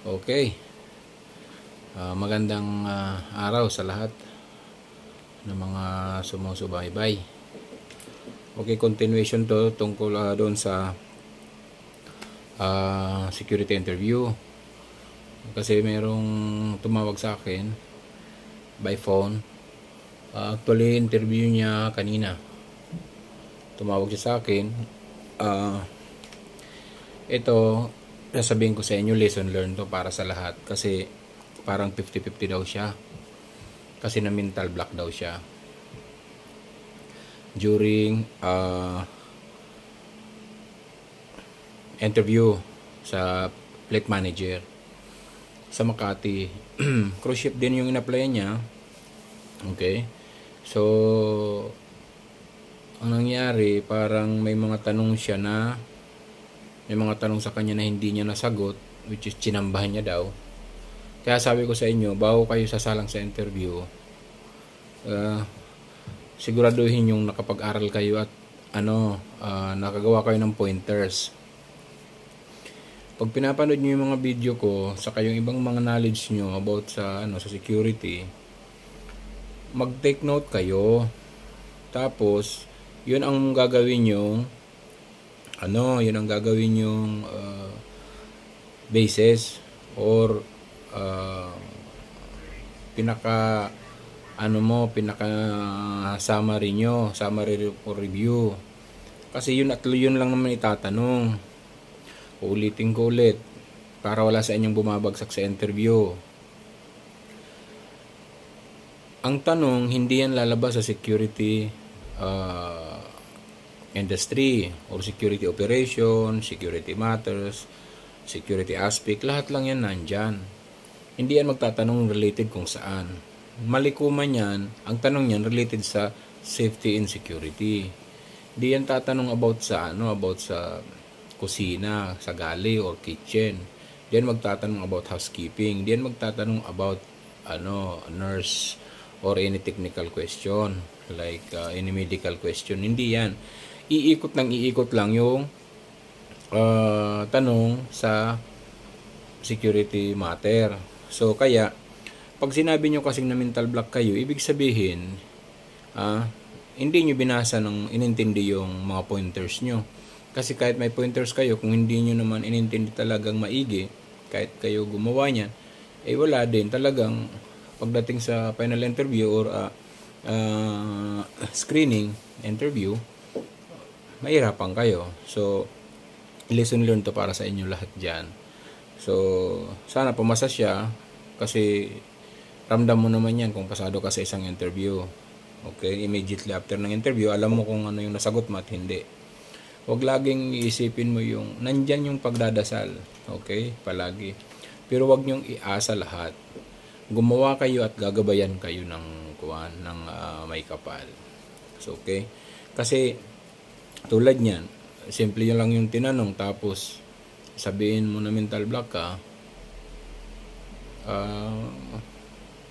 Okay. Uh, magandang uh, araw sa lahat ng mga sumusubaybay. Okay, continuation to tungkol uh, doon sa uh, security interview. Kasi merong tumawag sa akin by phone. Uh, actually, interview niya kanina. Tumawag siya sa akin. Uh, ito, sasabihin ko sa inyo lesson learned to para sa lahat kasi parang 50-50 daw siya kasi na mental block daw siya during uh, interview sa fleet manager sa Makati cruise ship din yung inapplyan niya okay so ang nangyari parang may mga tanong siya na may mga tanong sa kanya na hindi niya nasagot, which is chinambahan niya daw. Kaya sabi ko sa inyo, bago kayo sasalang sa interview, uh, siguraduhin yung nakapag-aral kayo at ano, uh, nakagawa kayo ng pointers. Pag pinapanood niyo yung mga video ko, saka yung ibang mga knowledge niyo about sa ano sa security, mag-take note kayo. Tapos, yun ang gagawin yung ano, yun ang gagawin yung uh, basis or uh, pinaka ano mo, pinaka summary nyo, summary or review. Kasi yun at yun lang naman itatanong. Ulitin ko ulit para wala sa inyong bumabagsak sa interview. Ang tanong, hindi yan lalabas sa security uh, industry or security operation, security matters, security aspect, lahat lang yan nandyan. Hindi yan magtatanong related kung saan. Malikuman yan, ang tanong yan related sa safety and security. Hindi yan tatanong about sa ano, about sa kusina, sa galley or kitchen. Hindi yan magtatanong about housekeeping. Hindi yan magtatanong about ano, nurse or any technical question like uh, any medical question. Hindi yan iikot ng iikot lang yung uh, tanong sa security matter. So, kaya, pag sinabi nyo kasing na mental block kayo, ibig sabihin, uh, hindi nyo binasa ng inintindi yung mga pointers nyo. Kasi kahit may pointers kayo, kung hindi nyo naman inintindi talagang maigi, kahit kayo gumawa niyan, eh wala din talagang pagdating sa final interview or uh, uh, screening interview, mahirapan kayo. So, lesson learned to para sa inyo lahat dyan. So, sana pumasa siya kasi ramdam mo naman yan kung pasado ka sa isang interview. Okay, immediately after ng interview, alam mo kung ano yung nasagot mo at hindi. Huwag laging iisipin mo yung, nandyan yung pagdadasal. Okay, palagi. Pero huwag niyong iasa lahat. Gumawa kayo at gagabayan kayo ng kuan ng uh, may kapal. So, okay? Kasi tulad niyan, simple yun lang yung tinanong tapos sabihin mo na mental block ka, uh,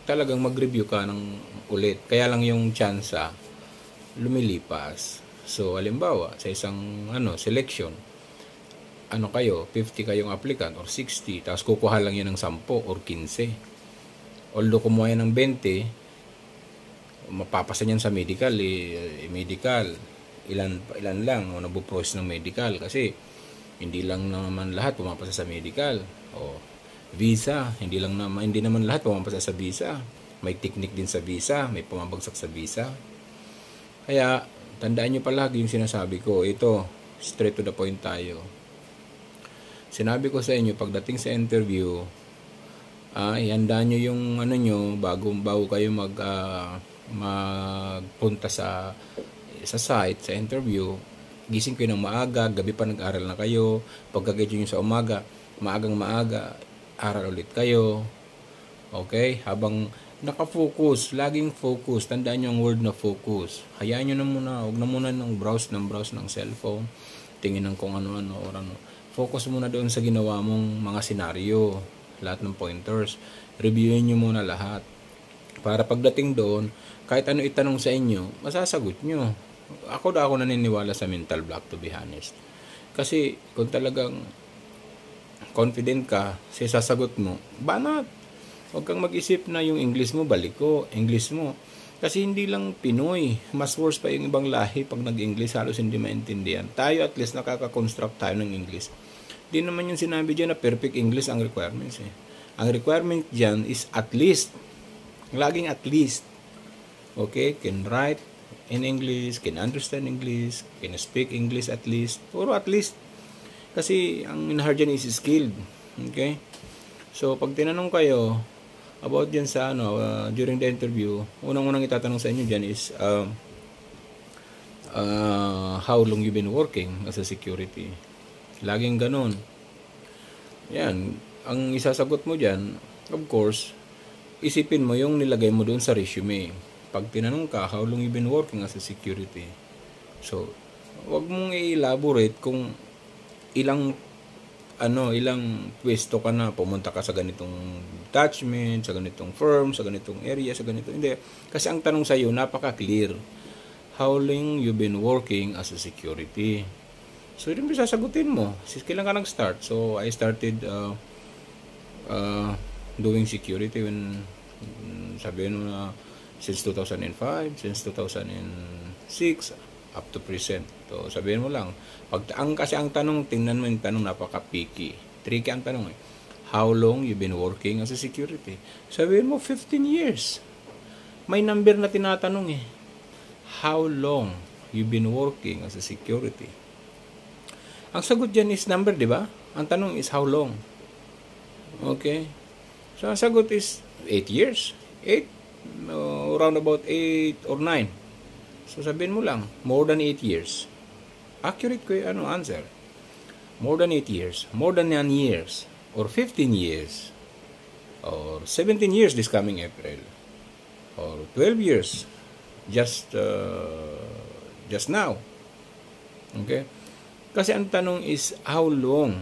talagang mag-review ka ng ulit. Kaya lang yung chance ah, lumilipas. So, halimbawa, sa isang ano, selection, ano kayo, 50 kayong applicant or 60, tapos kukuha lang yun ng 10 or 15. Although kumuha yan ng 20, mapapasa niyan sa medical, eh, eh medical, ilan ilan lang o nagpo process ng medical kasi hindi lang naman lahat pumapasa sa medical o visa hindi lang naman hindi naman lahat pumapasa sa visa may technique din sa visa may pumabagsak sa visa kaya tandaan niyo palagi yung sinasabi ko ito straight to the point tayo sinabi ko sa inyo pagdating sa interview uh, ihanda niyo yung ano niyo bago, bago kayo mag uh, magpunta sa sa site, sa interview, gising kayo ng maaga, gabi pa nag-aral na kayo, pagkagadyo nyo sa umaga, maagang maaga, aral ulit kayo. Okay? Habang nakafocus, laging focus, tandaan nyo ang word na focus. Hayaan nyo na muna, huwag na muna ng browse ng browse ng cellphone, tingin ng kung ano-ano or ano. Focus muna doon sa ginawa mong mga senaryo, lahat ng pointers. Reviewin nyo muna lahat. Para pagdating doon, kahit ano itanong sa inyo, masasagot nyo. Ako daw ako naniniwala sa mental block to be honest. Kasi kung talagang confident ka sa sasagot mo, banat. Huwag kang mag-isip na yung English mo balik ko, English mo. Kasi hindi lang Pinoy, mas worse pa yung ibang lahi pag nag-English halos hindi maintindihan. Tayo at least nakaka-construct tayo ng English. Di naman yung sinabi dyan na perfect English ang requirements eh. Ang requirement dyan is at least. Laging at least. Okay, can write, in English, can understand English, can speak English at least, or at least, kasi ang in-hire is skilled. Okay? So, pag tinanong kayo about dyan sa ano, uh, during the interview, unang-unang itatanong sa inyo dyan is, uh, uh, how long you been working as a security. Laging ganun. Yan. Ang isasagot mo dyan, of course, isipin mo yung nilagay mo doon sa resume pag tinanong ka, how long you been working as a security? So, wag mong i-elaborate kung ilang ano, ilang pwesto ka na, pumunta ka sa ganitong detachment, sa ganitong firm, sa ganitong area, sa ganito. Hindi. Kasi ang tanong sa iyo, napaka-clear. How long you been working as a security? So, yun yung sasagutin mo. Kailan ka nag-start? So, I started uh, uh, doing security when um, mm, sabi mo na uh, since 2005, since 2006, up to present. So, sabihin mo lang, pag ang kasi ang tanong, tingnan mo yung tanong, napaka-picky. Tricky ang tanong eh. How long you been working as a security? Sabihin mo, 15 years. May number na tinatanong eh. How long you been working as a security? Ang sagot dyan is number, di ba? Ang tanong is how long? Okay? So, ang sagot is 8 years. 8 no, around about 8 or 9. So sabihin mo lang, more than 8 years. Accurate ko yung ano, answer. More than 8 years, more than 9 years, or 15 years, or 17 years this coming April, or 12 years, just uh, just now. Okay? Kasi ang tanong is, how long?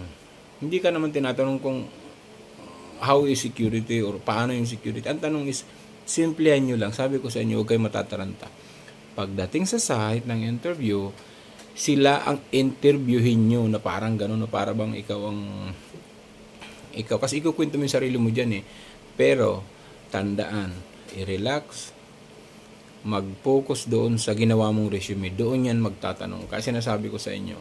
Hindi ka naman tinatanong kung uh, how is security or paano yung security. Ang tanong is, Simplihan nyo lang. Sabi ko sa inyo, huwag kayo matataranta. Pagdating sa site ng interview, sila ang interviewin nyo na parang gano'n, na para bang ikaw ang ikaw. Kasi ikukwento mo yung sarili mo dyan eh. Pero, tandaan, i-relax, mag-focus doon sa ginawa mong resume. Doon yan magtatanong. Kasi nasabi ko sa inyo,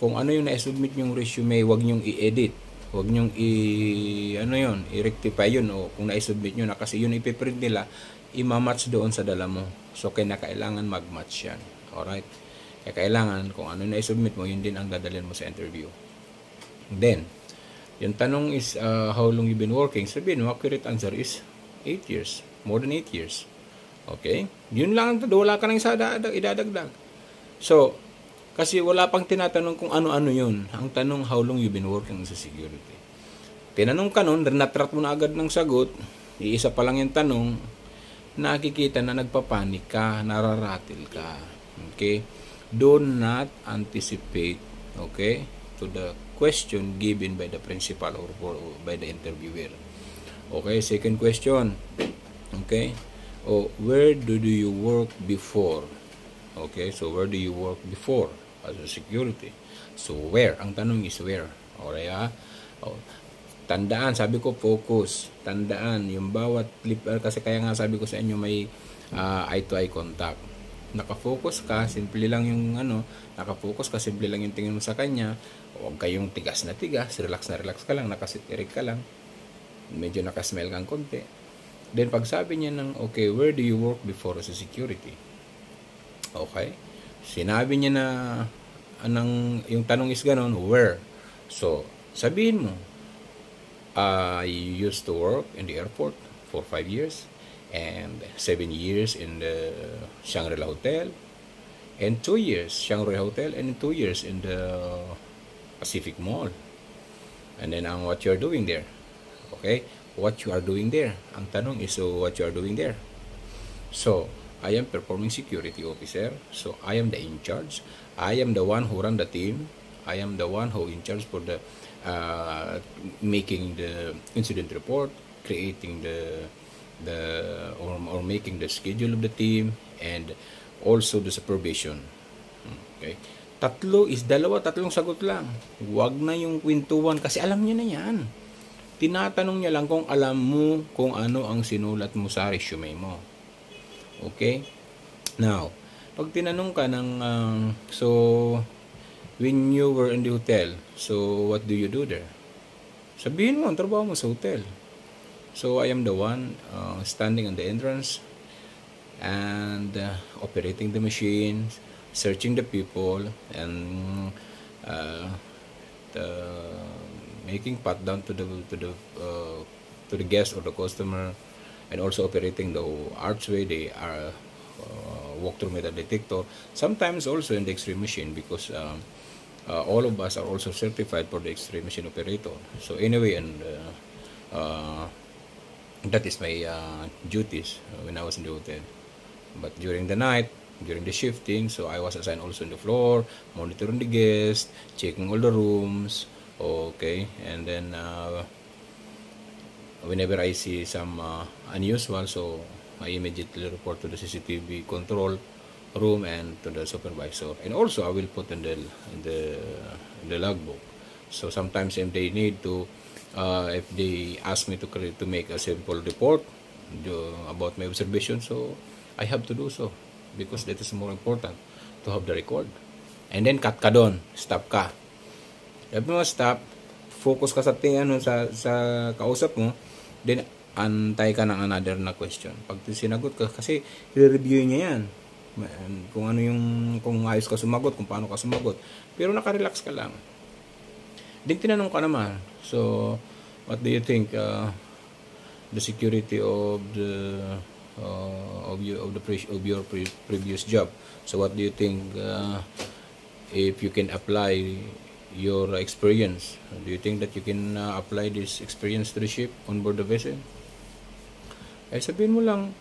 kung ano yung na-submit yung resume, wag nyong i-edit Huwag nyong i ano yon, i-rectify yun o kung na-submit niyo na kasi yun ipiprint nila, i-match doon sa dala mo. So kaya kailangan mag-match yan. Alright? Kaya kailangan kung ano na-submit mo, yun din ang dadalhin mo sa interview. Then, yung tanong is uh, how long you been working? Sabihin mo, accurate answer is 8 years. More than 8 years. Okay? Yun lang. Wala ka nang isa idadagdag. So, kasi wala pang tinatanong kung ano-ano yun. Ang tanong, how long you been working sa security? Tinanong ka nun, natrat mo na agad ng sagot, iisa pa lang yung tanong, nakikita na nagpapanik ka, nararatil ka. Okay? Do not anticipate, okay, to the question given by the principal or by the interviewer. Okay, second question. Okay? Oh, where do you work before? Okay, so where do you work before? as a security. So where? Ang tanong is where. Okay ha? Ah? O, oh, tandaan, sabi ko focus. Tandaan yung bawat flipper ah, kasi kaya nga sabi ko sa inyo may uh, eye to eye contact. Naka-focus ka, simple lang yung ano, naka-focus ka, simple lang yung tingin mo sa kanya. Huwag kayong tigas na tigas, relax na relax ka lang, nakasitirik ka lang. Medyo nakasmell kang konti. Then pag sabi niya ng, okay, where do you work before as a security? Okay? Sinabi niya na anang yung tanong is ganun, where? So, sabihin mo, I used to work in the airport for 5 years and 7 years in the Shangri-La Hotel and 2 years Shangri-La Hotel and 2 years in the Pacific Mall. And then ang what you are doing there. Okay? What you are doing there. Ang tanong is so what you are doing there. So, I am performing security officer. So I am the in charge. I am the one who run the team. I am the one who in charge for the uh, making the incident report, creating the the or, or making the schedule of the team and also the supervision. Okay. Tatlo is dalawa, tatlong sagot lang. Huwag na yung kwentuhan kasi alam niya na yan. Tinatanong niya lang kung alam mo kung ano ang sinulat mo sa resume mo. Okay? Now, pag tinanong ka ng, um, so, when you were in the hotel, so, what do you do there? Sabihin mo, ang trabaho mo sa hotel. So, I am the one uh, standing on the entrance and uh, operating the machines, searching the people, and uh, the, making pat down to the to the uh, to the guest or the customer and also operating the archway they are uh, walk-through metal detector sometimes also in the x-ray machine because um, uh, all of us are also certified for the x-ray machine operator so anyway and uh, uh, that is my uh, duties uh, when I was in the hotel but during the night during the shifting so I was assigned also in the floor monitoring the guests checking all the rooms okay and then uh, whenever I see some uh, unusual, so I immediately report to the CCTV control room and to the supervisor. And also, I will put in the in the, in the logbook. So sometimes if they need to, uh, if they ask me to create, to make a simple report do, about my observation, so I have to do so because that is more important to have the record. And then cut ka doon, stop ka. Dapat mo, stop, focus ka sa tingin ano, sa, sa kausap mo, Then, antay ka ng another na question. Pag sinagot ka, kasi i-review niya yan. Kung ano yung, kung ayos ka sumagot, kung paano ka sumagot. Pero nakarelax ka lang. Then, tinanong ka naman. So, what do you think? Uh, the security of the uh, of you of the pre of your pre previous job. So, what do you think uh, if you can apply your experience. Do you think that you can uh, apply this experience to the ship on board the vessel? Eh, sabihin mo lang.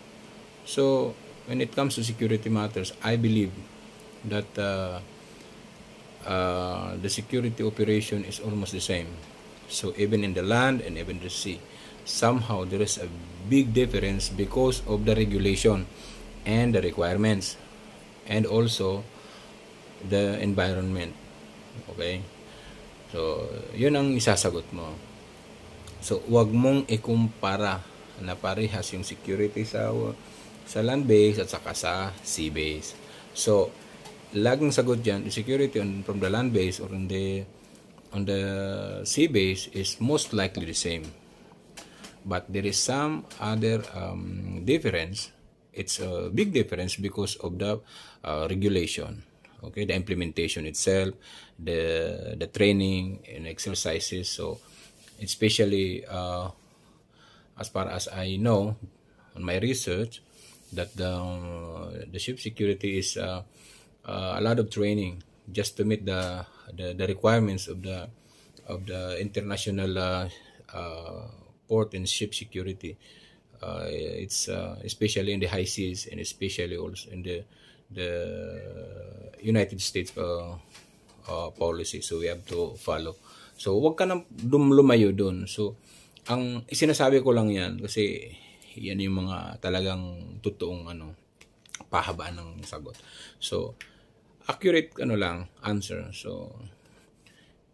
So, when it comes to security matters, I believe that uh, uh, the security operation is almost the same. So, even in the land and even the sea, somehow there is a big difference because of the regulation and the requirements and also the environment. Okay? So, yun ang isasagot mo. So, huwag mong ikumpara na parehas yung security sa sa land base at saka sa sea base. So, laging sagot dyan, security on, from the land base or on the on the sea base is most likely the same. But there is some other um, difference. It's a big difference because of the uh, regulation okay the implementation itself the the training and exercises so especially uh, as far as I know on my research that the the ship security is uh, uh, a lot of training just to meet the the, the requirements of the of the international uh, uh, port and ship security. Uh, it's uh, especially in the high seas and especially also in the the United States uh, uh, policy. So, we have to follow. So, wag ka nang lumlumayo doon. So, ang sinasabi ko lang yan kasi yan yung mga talagang totoong ano, pahabaan ng sagot. So, accurate ano lang, answer. So,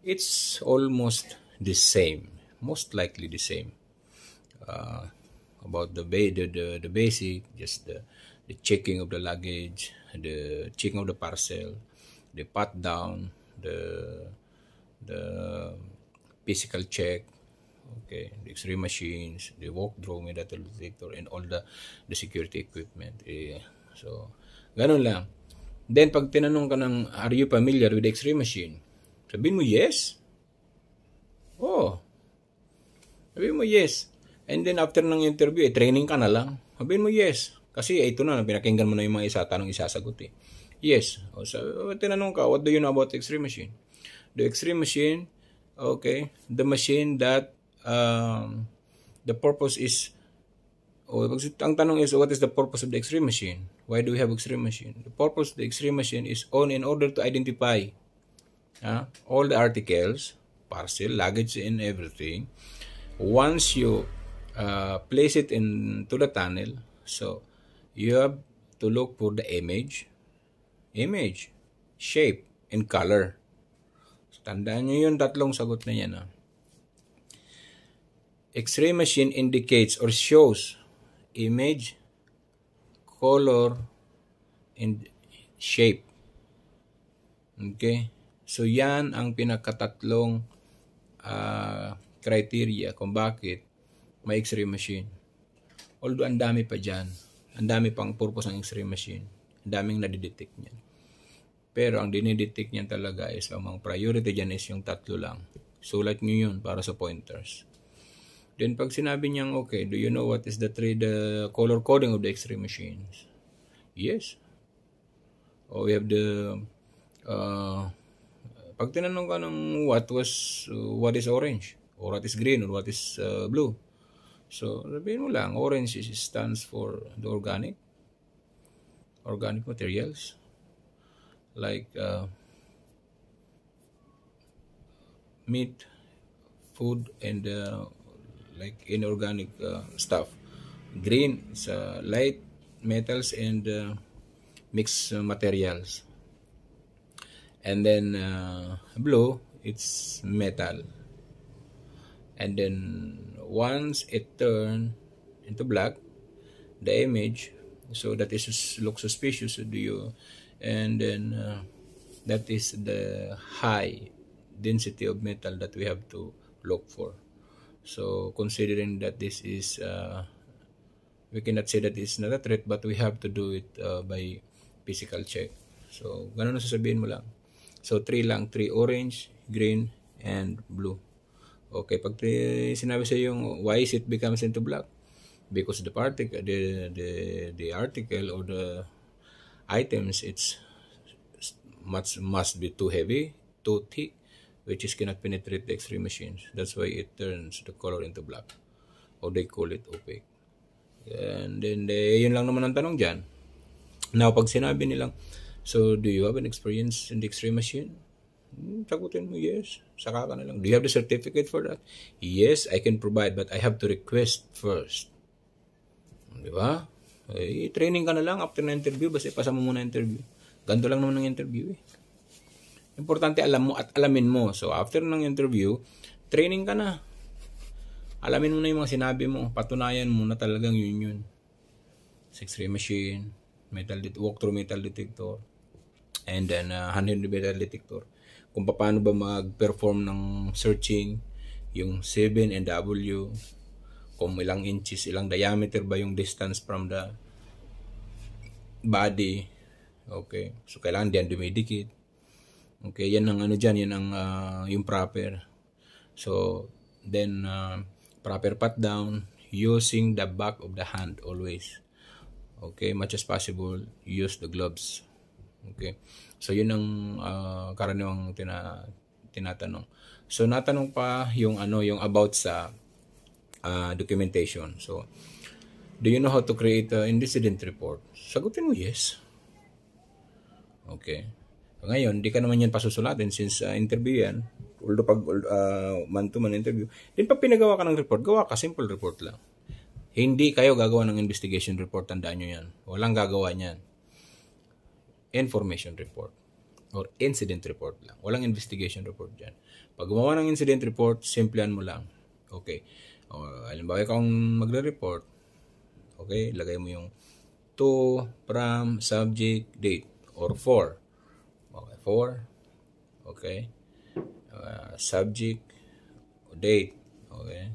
it's almost the same. Most likely the same. Uh, about the, the, the, the basic, just the, the checking of the luggage, the checking of the parcel, the pat down, the the physical check, okay, the X-ray machines, the walk through metal detector, and all the the security equipment. Yeah. So, ganun lang. Then, pag tinanong ka ng, are you familiar with the X-ray machine? Sabihin mo, yes. Oh. Sabihin mo, yes. And then, after ng interview, eh, training ka na lang. Sabihin mo, yes. Kasi eh, ito na, pinakinggan mo na yung mga isa, tanong isasagot eh. Yes. O, so, oh, tinanong ka, what do you know about X-ray machine? The X-ray machine, okay, the machine that um, the purpose is o, ang tanong is, what is the purpose of the X-ray machine? Why do we have X-ray machine? The purpose of the X-ray machine is on in order to identify uh, all the articles, parcel, luggage, and everything. Once you uh, place it into the tunnel, so you have to look for the image, image, shape, and color. So, tandaan nyo yung tatlong sagot na yan. Ha? Ah. X-ray machine indicates or shows image, color, and shape. Okay? So, yan ang pinakatatlong uh, criteria kung bakit may X-ray machine. Although, ang dami pa dyan ang dami pang purpose ng x-ray machine. Ang daming nadidetect niya. Pero ang dinidetect niya talaga is ang mga priority dyan is yung tatlo lang. Sulat nyo yun para sa pointers. Then pag sinabi niyang, okay, do you know what is the three the color coding of the X-ray machines? Yes. Oh, we have the uh, pag tinanong ka ng what was uh, what is orange or what is green or what is uh, blue So, sabihin mo lang, orange is, stands for the organic, organic materials, like uh, meat, food, and uh, like inorganic uh, stuff. Green is uh, light metals and uh, mixed uh, materials. And then uh, blue, it's metal. And then once it turn into black the image so that is look suspicious to you and then uh, that is the high density of metal that we have to look for so considering that this is uh, we cannot say that it's not a threat but we have to do it uh, by physical check so ganun na sasabihin mo lang so 3 lang 3 orange green and blue Okay, pag sinabi sa yung why is it becomes into black? Because the particle, the, the, the article or the items, it's much must be too heavy, too thick, which is cannot penetrate the X-ray machines. That's why it turns the color into black. Or they call it opaque. And then, eh, yun lang naman ang tanong dyan. Now, pag sinabi nilang, so do you have an experience in the X-ray machine? Hmm, sagutin mo, yes. Saka ka na lang. Do you have the certificate for that? Yes, I can provide, but I have to request first. Di ba? Eh, training ka na lang after na interview, basta ipasa mo muna interview. Ganto lang naman ng interview eh. Importante alam mo at alamin mo. So, after ng interview, training ka na. Alamin mo na yung mga sinabi mo. Patunayan mo na talagang yun yun. X-ray machine, metal det- walk-through metal detector, and then uh, 100 metal detector kung paano ba mag-perform ng searching, yung 7 and W, kung ilang inches, ilang diameter ba yung distance from the body. Okay. So, kailangan diyan dumidikit. Okay, yan ang ano dyan, yan ang uh, yung proper. So, then uh, proper pat down using the back of the hand always. Okay, much as possible, use the gloves. Okay? So, yun ang uh, karaniwang tina, tinatanong. So, natanong pa yung ano, yung about sa uh, documentation. So, do you know how to create an incident report? Sagutin mo yes. Okay. Ngayon, di ka naman yan pasusulatin since uh, interview yan. Although pag uh, man-to-man interview. Then pa pinagawa ka ng report, gawa ka simple report lang. Hindi kayo gagawa ng investigation report, tandaan nyo yan. Walang gagawa niyan information report or incident report lang. Walang investigation report dyan. Pag gumawa ng incident report, simplihan mo lang. Okay. O, alimbawa, ikaw ang magre-report. Okay, lagay mo yung to, from, subject, date, or for. Okay, for. Okay. Uh, subject, date. Okay.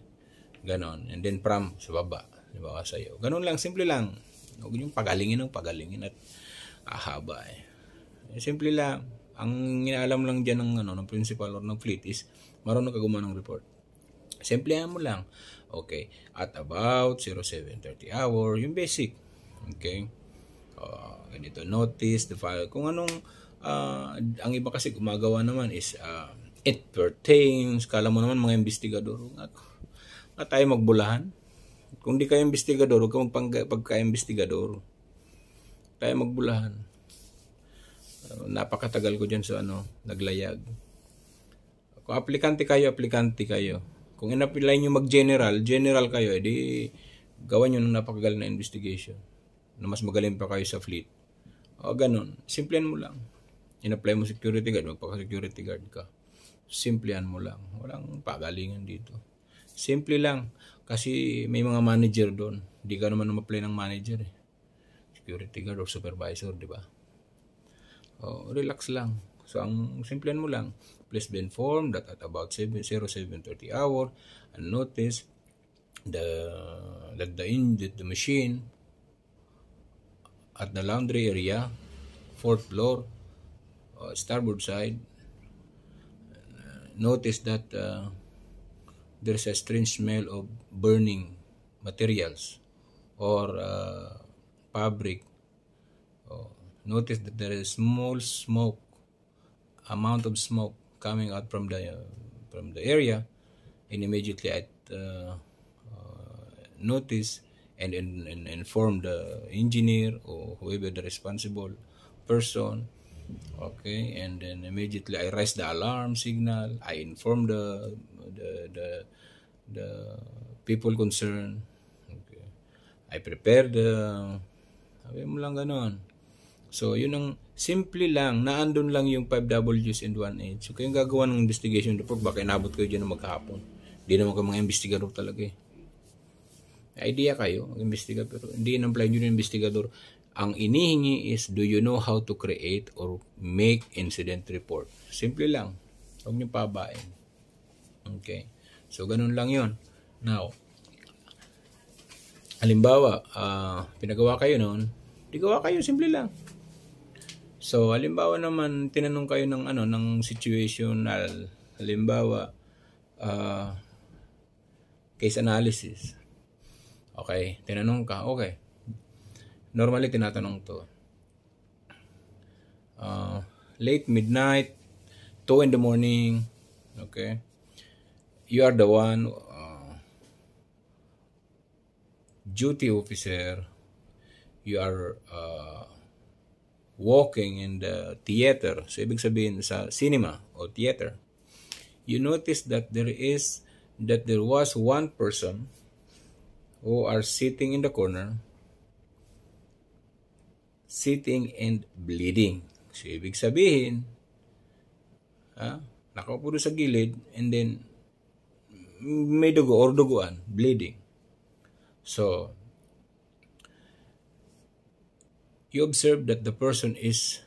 Ganon. And then from, sa baba. Diba, sa'yo. Ganon lang, simple lang. Huwag yung pagalingin ng pagalingin at ahaba eh. eh. Simple lang. Ang inaalam lang dyan ng, ano, ng principal or ng fleet is marunong ka ng report. Simple mo lang. Okay. At about 0730 hour, yung basic. Okay. Uh, ganito, notice the file. Kung anong, uh, ang iba kasi gumagawa naman is, uh, it pertains. Kala mo naman mga investigador. Nga, nga tayo magbulahan. Kung di ka investigador, huwag ka magpagka-investigador tayo magbulahan. Uh, napakatagal ko dyan sa ano, naglayag. Kung aplikante kayo, aplikante kayo. Kung inapply nyo mag-general, general kayo, edi eh, gawa nyo ng napakagal na investigation na mas magaling pa kayo sa fleet. O ganun, simplihan mo lang. Inapply mo security guard, magpaka-security guard ka. Simplihan mo lang. Walang pagalingan dito. Simple lang. Kasi may mga manager doon. Hindi ka naman umapply ng manager eh security guard or supervisor, di ba? Oh, relax lang. So, ang simplihan mo lang, please be informed that at about 7, 0730 hour, and notice the, that the, in, the machine at the laundry area, fourth floor, uh, starboard side, notice that uh, there's a strange smell of burning materials or uh, fabric. Oh, notice that there is small smoke, amount of smoke coming out from the uh, from the area, and immediately I uh, uh, notice and, and, and inform the engineer or whoever the responsible person okay and then immediately i raise the alarm signal i inform the the the, the people concerned okay. i prepare the Sabi mo lang ganun. So, yun ang simple lang, naandun lang yung 5Ws and 1H. So, kayong gagawa ng investigation report, baka inabot kayo dyan ng magkahapon. Hindi naman kayo mga investigador talaga eh. Idea kayo, investigador, pero hindi in-apply nyo ng investigador. Ang inihingi is, do you know how to create or make incident report? Simple lang. Huwag nyo pabain. Okay. So, ganun lang yon Now, halimbawa, uh, pinagawa kayo noon, Di gawa kayo, simple lang. So, halimbawa naman, tinanong kayo ng ano, ng situational, halimbawa, uh, case analysis. Okay, tinanong ka, okay. Normally, tinatanong to. Uh, late midnight, 2 in the morning, okay? You are the one, uh, duty officer, you are uh, walking in the theater, so ibig sabihin sa cinema or theater, you notice that there is that there was one person who are sitting in the corner sitting and bleeding. So, ibig sabihin, ah, nakaupo sa gilid and then may dugo or duguan, bleeding. So, you observe that the person is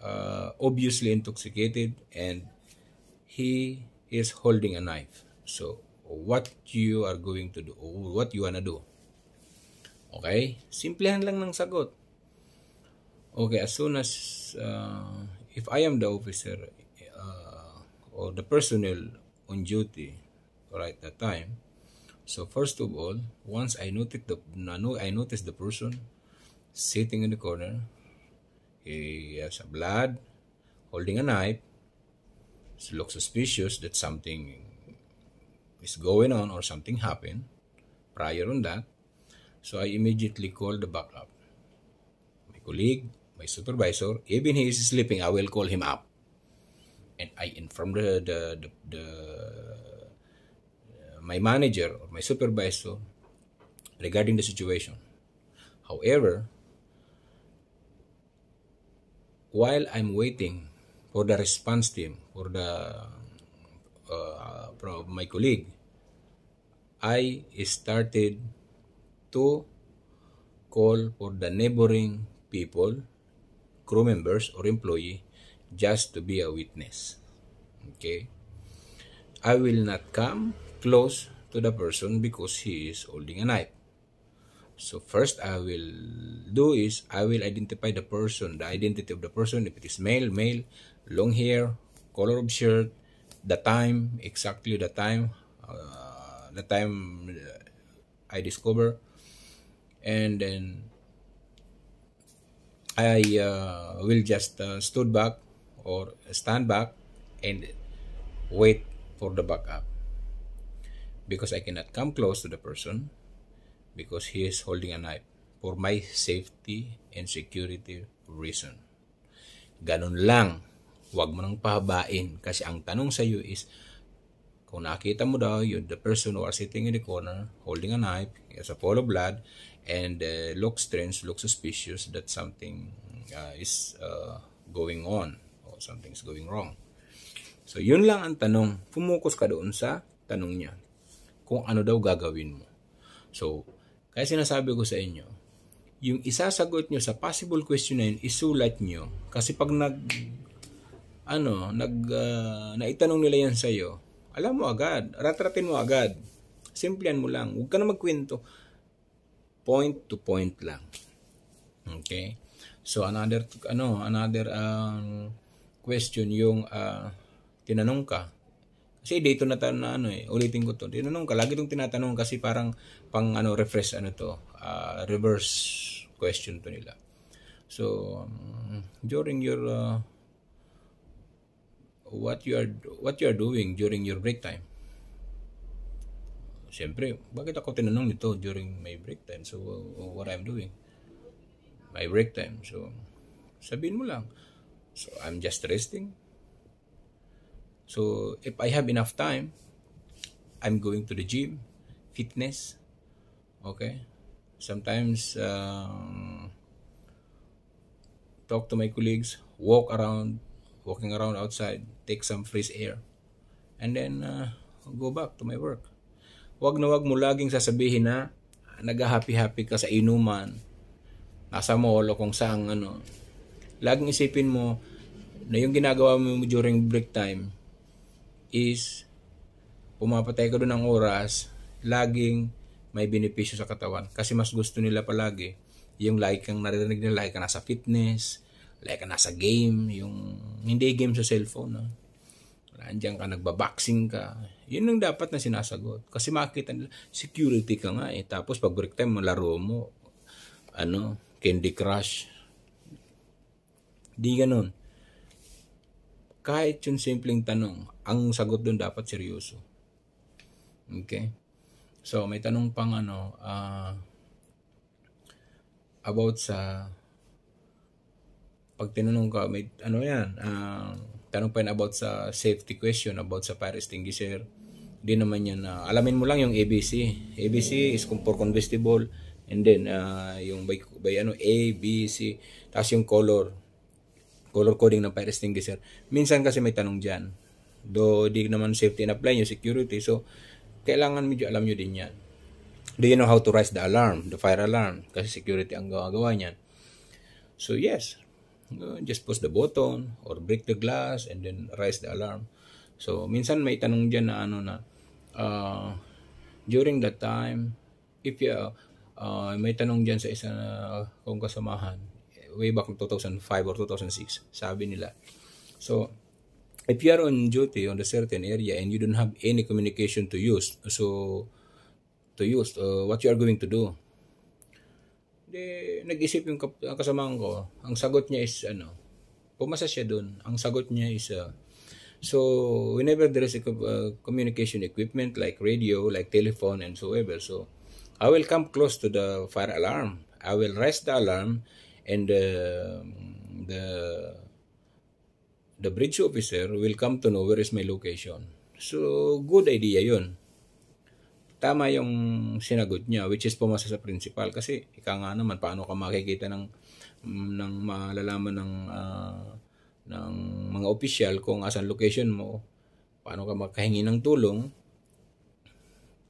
uh, obviously intoxicated and he is holding a knife. So, what you are going to do, what you wanna do. Okay? Simplihan lang ng sagot. Okay, as soon as, uh, if I am the officer uh, or the personnel on duty right that time, so first of all, once I noticed the, I noticed the person, sitting in the corner. He has blood, holding a knife. It looks suspicious that something is going on or something happened prior on that. So I immediately called the backup. My colleague, my supervisor, even he is sleeping, I will call him up. And I informed the, the, the, the uh, my manager or my supervisor regarding the situation. However, while I'm waiting for the response team or the uh, from my colleague, I started to call for the neighboring people, crew members or employee, just to be a witness. Okay, I will not come close to the person because he is holding a knife. So first I will do is I will identify the person, the identity of the person, if it is male, male, long hair, color of shirt, the time, exactly the time, uh, the time uh, I discover, and then I uh, will just uh, stood back or stand back and wait for the backup because I cannot come close to the person because he is holding a knife for my safety and security reason. Ganun lang. Huwag mo nang pahabain kasi ang tanong sa iyo is kung nakita mo daw yun, the person who are sitting in the corner holding a knife, has a pool of blood, and uh, looks strange, looks suspicious that something uh, is uh, going on or something's going wrong. So yun lang ang tanong. Fumukus ka doon sa tanong niya. Kung ano daw gagawin mo. So kaya sinasabi ko sa inyo, yung isasagot nyo sa possible question na yun, isulat nyo. Kasi pag nag, ano, nag, uh, naitanong nila yan sa'yo, alam mo agad, ratratin mo agad. Simplihan mo lang. Huwag ka na magkwento. Point to point lang. Okay? So another ano, another um, question yung uh, tinanong ka kasi dito na tayo na ano eh, ulitin ko to. Tinanong ka, lagi itong tinatanong kasi parang pang ano, refresh ano to, uh, reverse question to nila. So, um, during your, uh, what you are, what you are doing during your break time? Siyempre, bakit ako tinanong nito during my break time? So, uh, what I'm doing? My break time. So, sabihin mo lang. So, I'm just resting. So if I have enough time, I'm going to the gym, fitness. Okay. Sometimes uh, talk to my colleagues, walk around, walking around outside, take some fresh air, and then uh, go back to my work. Wag na wag mo laging sasabihin na nag-happy-happy ka sa inuman, nasa mall o kung saan ano. Laging isipin mo na yung ginagawa mo during break time, is pumapatay ka doon ng oras, laging may benepisyo sa katawan. Kasi mas gusto nila palagi yung like kang naririnig nila, like ka nasa fitness, like ka nasa game, yung hindi game sa cellphone. No? Andiyan ka, nagbaboxing ka. Yun ang dapat na sinasagot. Kasi makita nila, security ka nga eh. Tapos pag break time, malaro mo, ano, Candy Crush. Di ganun. Kahit yung simpleng tanong, ang sagot doon dapat seryoso. Okay? So, may tanong pang ano, uh, about sa pag tinanong ka, may ano yan, uh, tanong pa yan about sa safety question, about sa fire extinguisher. di naman yan, uh, alamin mo lang yung ABC. ABC is for combustible, and then uh, yung by, by ano, A, B, C, tapos yung color, color coding ng fire extinguisher. Minsan kasi may tanong dyan, Do, di naman safety and apply nyo, security. So, kailangan medyo alam nyo din yan. Do you know how to raise the alarm, the fire alarm? Kasi security ang gagawa niyan. So, yes. Just push the button or break the glass and then raise the alarm. So, minsan may tanong dyan na ano na, uh, during that time, if you, uh, may tanong dyan sa isa na kong ah, kasamahan, way back 2005 or 2006, sabi nila. So, if you are on duty on a certain area and you don't have any communication to use so to use uh, what you are going to do de nag-isip yung ang kasamahan ko ang sagot niya is ano pumasa siya doon ang sagot niya is uh, so whenever there is a uh, communication equipment like radio like telephone and so ever so I will come close to the fire alarm I will raise the alarm and uh, the the bridge officer will come to know where is my location. So, good idea yon. Tama yung sinagot niya, which is pumasa sa principal. Kasi, ika nga naman, paano ka makikita ng, mm, ng malalaman ng, uh, ng mga official kung asan location mo, paano ka makahingi ng tulong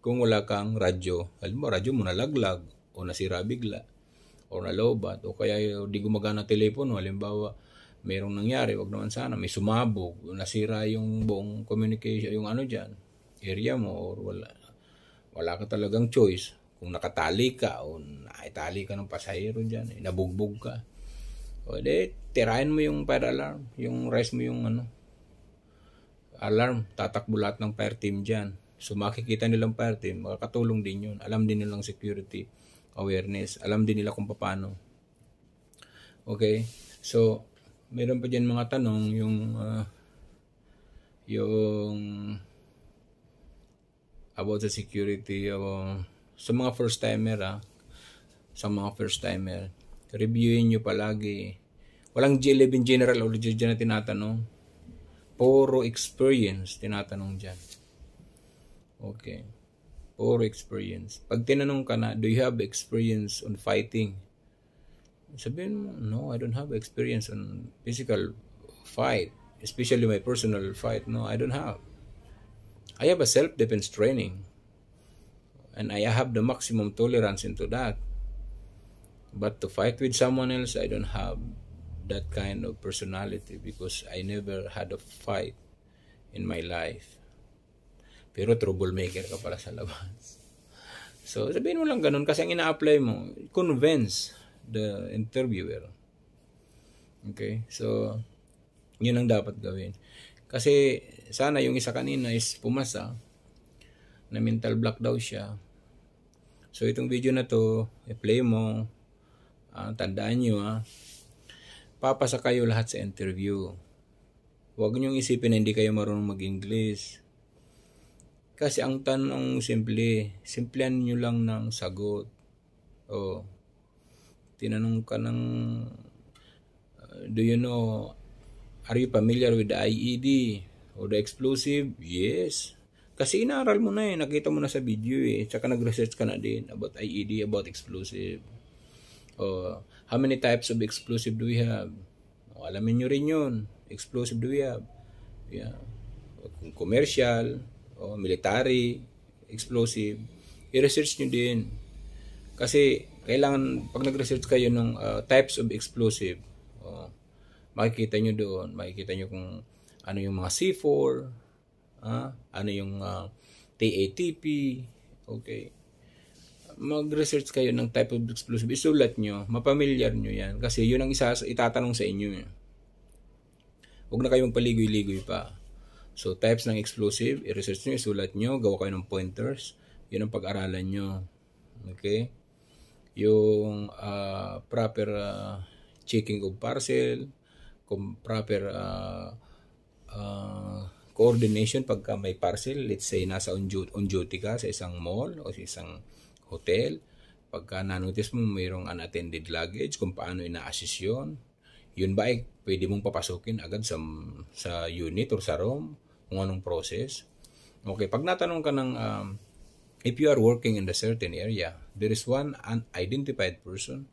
kung wala kang radyo. Alam mo, radyo mo nalaglag o nasira bigla o nalobat o kaya di gumagana telepono. Halimbawa, merong nangyari, wag naman sana, may sumabog, nasira yung buong communication, yung ano dyan, area mo, or wala, wala ka talagang choice. Kung nakatali ka, o naitali ka ng pasahero dyan, eh, nabugbog ka. O de, tirahin mo yung fire alarm, yung rest mo yung ano, alarm, tatakbo lahat ng fire team dyan. So makikita nilang fire team, makakatulong din yun. Alam din nilang security awareness, alam din nila kung paano. Okay? So, meron pa dyan mga tanong yung uh, yung about the security o sa mga first timer ah sa mga first timer reviewin nyo palagi walang G11 general auditor dyan na tinatanong puro experience tinatanong dyan okay puro experience pag tinanong ka na do you have experience on fighting sabihin mo, no, I don't have experience on physical fight, especially my personal fight. No, I don't have. I have a self-defense training. And I have the maximum tolerance into that. But to fight with someone else, I don't have that kind of personality because I never had a fight in my life. Pero troublemaker ka pala sa labas. So, sabihin mo lang ganun kasi ang ina-apply mo, convince the interviewer. Okay? So, yun ang dapat gawin. Kasi sana yung isa kanina is pumasa na mental block daw siya. So, itong video na to, i-play mo. Ah, tandaan nyo ha. Ah. Papasa kayo lahat sa interview. Huwag nyo isipin na hindi kayo marunong mag-English. Kasi ang tanong simple, simplihan nyo lang ng sagot. O, oh, tinanong ka ng, uh, do you know, are you familiar with the IED or the explosive? Yes. Kasi inaral mo na eh, nakita mo na sa video eh, tsaka nag-research ka na din about IED, about explosive. Oh, how many types of explosive do we have? Oh, alamin nyo rin yun. Explosive do we have? Yeah. Commercial, oh, military, explosive. I-research nyo din. Kasi kailangan pag nag-research kayo ng uh, types of explosive, oh, makikita nyo doon, makikita nyo kung ano yung mga C4, ah, ano yung uh, ah, TATP, okay. Mag-research kayo ng type of explosive, isulat nyo, mapamilyar nyo yan, kasi yun ang isa, itatanong sa inyo. Eh. Huwag na kayong magpaligoy ligoy pa. So, types ng explosive, i-research nyo, isulat nyo, gawa kayo ng pointers. Yun ang pag-aralan nyo. Okay? yung uh, proper uh, checking of parcel, kung proper uh, uh, coordination pagka may parcel, let's say nasa on duty, on duty ka sa isang mall o sa isang hotel, pagka nanotice mo mayroong unattended luggage, kung paano ina-assist yun, yun ba ay pwede mong papasukin agad sa, sa unit or sa room, kung anong process. Okay, pag natanong ka ng um, if you are working in a certain area, there is one unidentified person,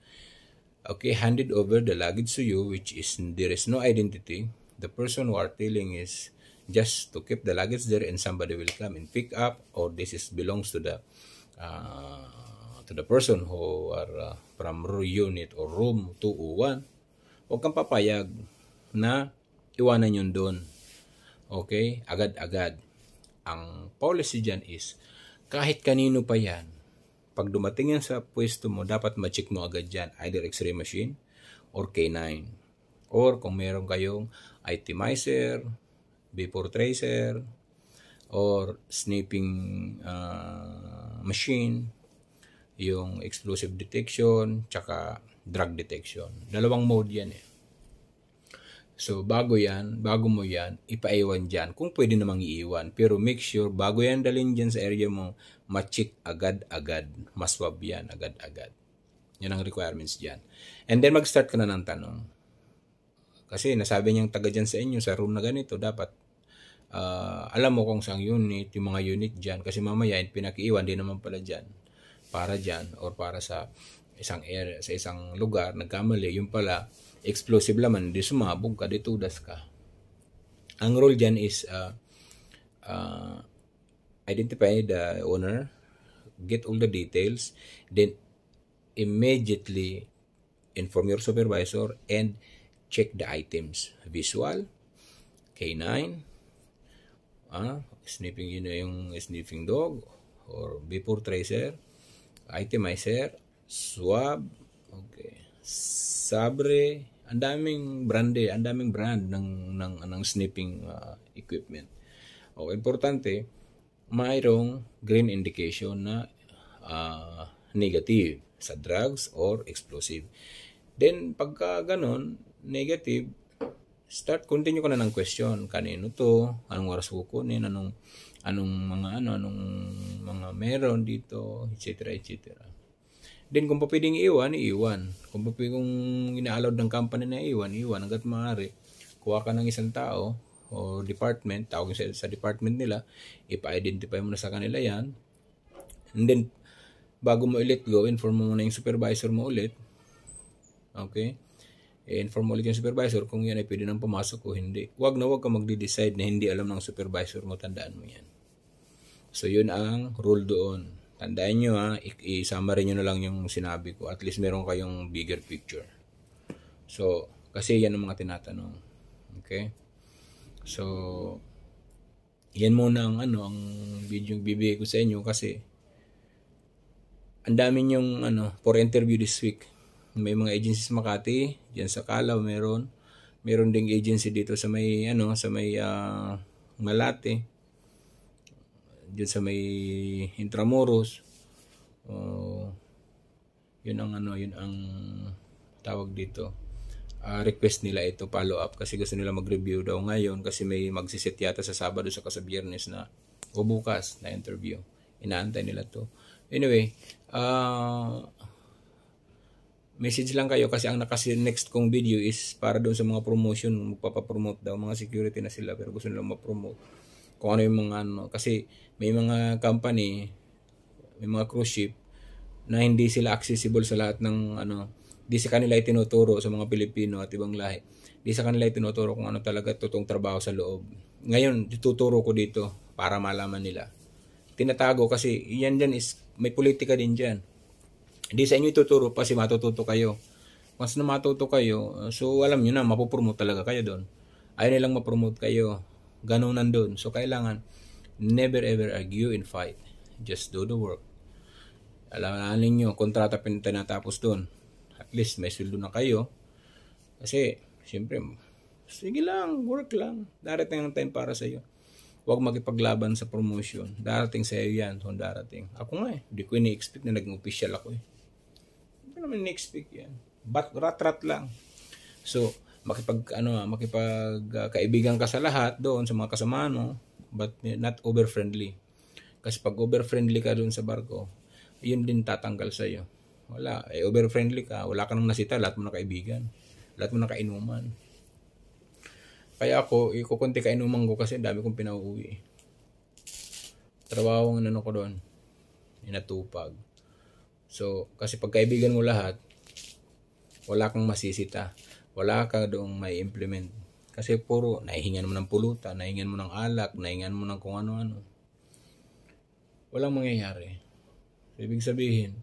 okay, handed over the luggage to you, which is there is no identity. The person who are telling is just to keep the luggage there, and somebody will come and pick up, or this is belongs to the uh, to the person who are uh, from unit or room 201. Huwag kang papayag na iwanan yun doon. Okay? Agad-agad. Ang policy dyan is kahit kanino pa yan, pag dumating yan sa pwesto mo, dapat ma-check mo agad yan, either x-ray machine or K9. Or kung meron kayong itemizer, vapor tracer, or sniffing uh, machine, yung explosive detection, tsaka drug detection. Dalawang mode yan eh. So, bago yan, bago mo yan, ipaiwan dyan. Kung pwede namang iiwan. Pero make sure, bago yan dalhin dyan sa area mo, ma-check agad-agad. Maswab yan, agad-agad. Yan ang requirements dyan. And then, mag-start ka na ng tanong. Kasi nasabi niyang taga dyan sa inyo, sa room na ganito, dapat uh, alam mo kung saan unit, yung mga unit dyan. Kasi mamaya, pinakiiwan din naman pala dyan para dyan or para sa isang area, sa isang lugar, nagkamali, yung pala, explosive laman, di sumabog ka, di tudas ka. Ang rule dyan is, uh, uh, identify the owner, get all the details, then immediately inform your supervisor and check the items. Visual, K9, ah, sniffing, yun yung sniffing dog, or before tracer, itemizer, Swab, okay. Sabre, ang daming brande, ang daming brand ng ng ng sniffing uh, equipment. O importante, mayroong green indication na uh, negative sa drugs or explosive. Then pagka ganun, negative, start continue ko na ng question kanino to anong oras kukunin anong anong mga ano anong mga meron dito etc etc Then kung pa pwedeng iwan, iwan. Kung pa kung ina-allowed ng company na iwan, iwan hanggat maaari. Kuha ka ng isang tao o department, tawagin sa, sa department nila, ipa-identify mo na sa kanila yan. And then, bago mo i go, inform mo na yung supervisor mo ulit. Okay? i-inform ulit yung supervisor kung yan ay pwede nang pumasok o hindi. Huwag na huwag ka magde-decide na hindi alam ng supervisor mo, tandaan mo yan. So, yun ang rule doon. Tandaan nyo ha, isama rin nyo na lang yung sinabi ko. At least meron kayong bigger picture. So, kasi yan ang mga tinatanong. Okay? So, yan muna ang ano, ang video yung bibigay ko sa inyo kasi ang dami yung ano, for interview this week. May mga agencies Makati, diyan sa Calao meron. Meron ding agency dito sa may ano, sa may uh, Malate dyan sa may Intramuros. Uh, yun ang ano, yun ang tawag dito. Uh, request nila ito follow up kasi gusto nila mag-review daw ngayon kasi may magsisit yata sa Sabado sa sa Biyernes na o bukas na interview. Inaantay nila to. Anyway, uh, message lang kayo kasi ang nakasi next kong video is para doon sa mga promotion, magpapapromote daw mga security na sila pero gusto nilang ma-promote kung ano yung mga ano kasi may mga company, may mga cruise ship na hindi sila accessible sa lahat ng ano, di sa kanila itinuturo sa mga Pilipino at ibang lahi. Di sa kanila itinuturo kung ano talaga totoong trabaho sa loob. Ngayon, tuturo ko dito para malaman nila. Tinatago kasi yan dyan is may politika din dyan. Hindi sa inyo ituturo pa si matututo kayo. mas na matuto kayo, so alam nyo na, mapopromote talaga kayo doon. Ayaw nilang mapromote kayo. Ganun nandun. So, kailangan Never ever argue and fight. Just do the work. Alam ninyo, kontrata pinatapos doon. At least may sweldo na kayo. Kasi, siyempre, sige lang, work lang. Darating ang time para sa iyo. Huwag makipaglaban sa promotion. Darating sa iyo yan kung darating. Ako nga eh, hindi ko ini-expect na naging official ako eh. Hindi naman ini-expect yan. But rat-rat lang. So, makipag ano makipag uh, kaibigan ka sa lahat doon sa mga kasama mo no? but not over-friendly. Kasi pag over-friendly ka dun sa barko, yun din tatanggal sa iyo. Wala. Eh, over-friendly ka. Wala ka nang nasita. Lahat mo na kaibigan. Lahat mo na kainuman. Kaya ako, ikukunti kainuman ko kasi dami kong pinauwi. Trabaho ang ano ko doon. Inatupag. So, kasi pag kaibigan mo lahat, wala kang masisita. Wala ka doong may implement kasi puro, naihingan mo ng pulutan, naihingan mo ng alak, naihingan mo ng kung ano-ano. Walang mangyayari. So, ibig sabihin,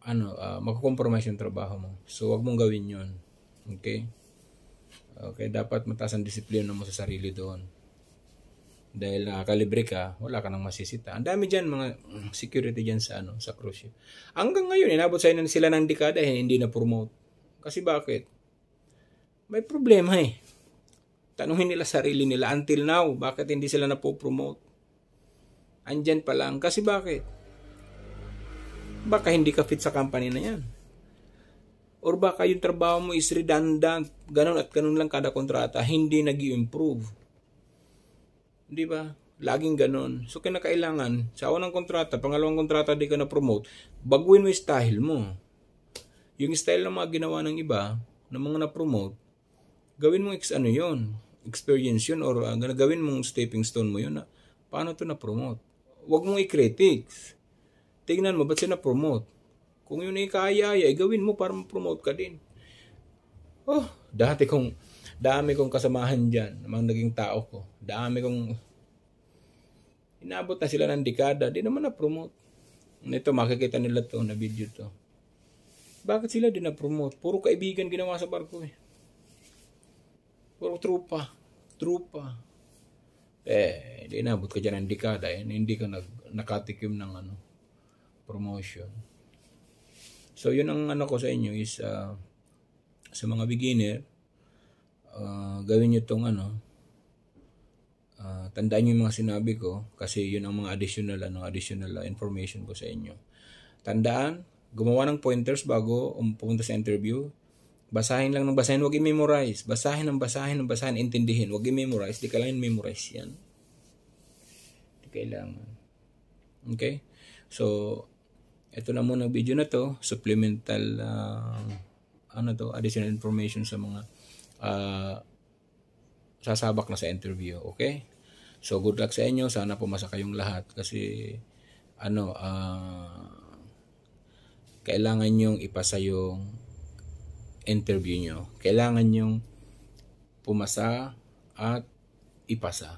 ano, uh, ah, magkukompromise yung trabaho mo. So, wag mong gawin yon Okay? Okay, dapat mataas ang disiplina mo sa sarili doon. Dahil nakakalibre ka, wala ka nang masisita. Ang dami dyan, mga security dyan sa, ano, sa cruise ship. Hanggang ngayon, inabot sa inyo sila ng dekada, eh, hindi na promote. Kasi bakit? May problema eh. Tanungin nila sarili nila until now, bakit hindi sila napopromote? Andyan pa lang. Kasi bakit? Baka hindi ka fit sa company na yan. Or baka yung trabaho mo is redundant. Ganun at ganun lang kada kontrata. Hindi nag improve Di ba? Laging ganun. So, kinakailangan, sa unang kontrata, pangalawang kontrata, di ka na-promote, baguhin mo yung style mo. Yung style ng mga ginawa ng iba, ng mga na-promote, gawin mong ex ano yon experience yun or uh, ah, gagawin mong stepping stone mo yun na paano to na-promote. wag mong i-critics. Tingnan mo, ba't siya na-promote? Kung yun ay kaya, ay eh, gawin mo para ma-promote ka din. Oh, dati kong, dami kong kasamahan diyan mga naging tao ko. Dami kong, inabot na sila ng dekada, di naman na-promote. Ito, makikita nila to na video to. Bakit sila din na-promote? Puro kaibigan ginawa sa barko eh. Walang trupa. Trupa. Eh, hindi nabot ka dyan ng dekada. Eh. Hindi ka nag, nakatikim ng ano, promotion. So, yun ang ano ko sa inyo is uh, sa mga beginner, uh, gawin nyo tong ano, uh, tandaan nyo yung mga sinabi ko kasi yun ang mga additional, ano, additional uh, information ko sa inyo. Tandaan, gumawa ng pointers bago um, pumunta sa interview. Basahin lang ng basahin, huwag i-memorize. Basahin ng basahin ng basahin, intindihin. Huwag i-memorize, di kailangan memorize yan. Di kailangan. Okay? So, ito na muna video na to. Supplemental, uh, ano to, additional information sa mga uh, sasabak na sa interview. Okay? So, good luck sa inyo. Sana pumasa kayong lahat kasi ano, uh, kailangan nyong ipasa yung interview nyo, kailangan nyong pumasa at ipasa.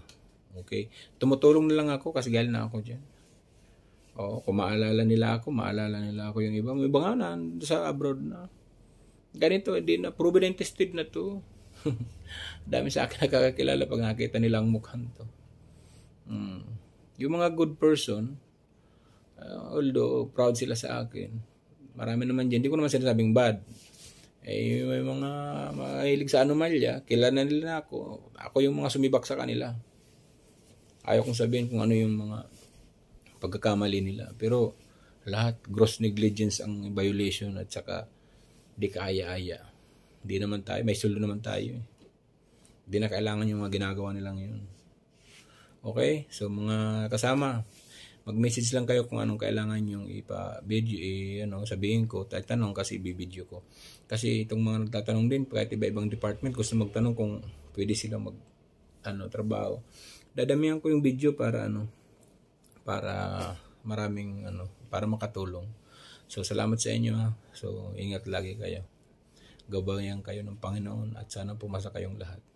Okay? Tumutulong na lang ako kasi galing na ako dyan. O, kung maalala nila ako, maalala nila ako yung iba. May iba nga na, sa abroad na. Ganito, hindi na. Proven and tested na to. Dami sa akin nakakakilala pag nakita nila ang mukhang to. Hmm. Yung mga good person, uh, although proud sila sa akin, marami naman dyan. Hindi ko naman sinasabing bad eh, may mga mahilig sa anomalya, kilala nila ako. Ako yung mga sumibak sa kanila. Ayaw kong sabihin kung ano yung mga pagkakamali nila. Pero lahat gross negligence ang violation at saka di kaya-aya. Di naman tayo, may sulo naman tayo. Eh. Di na kailangan yung mga ginagawa nilang yun. Okay? So mga kasama, mag-message lang kayo kung anong kailangan yung ipa-video, eh, ano, sabihin ko, tatanong kasi bibidyo ko. Kasi itong mga nagtatanong din, kahit iba-ibang department, gusto magtanong kung pwede sila mag, ano, trabaho. Dadamihan ko yung video para, ano, para maraming, ano, para makatulong. So, salamat sa inyo, ha. So, ingat lagi kayo. Gabayan kayo ng Panginoon at sana pumasa kayong lahat.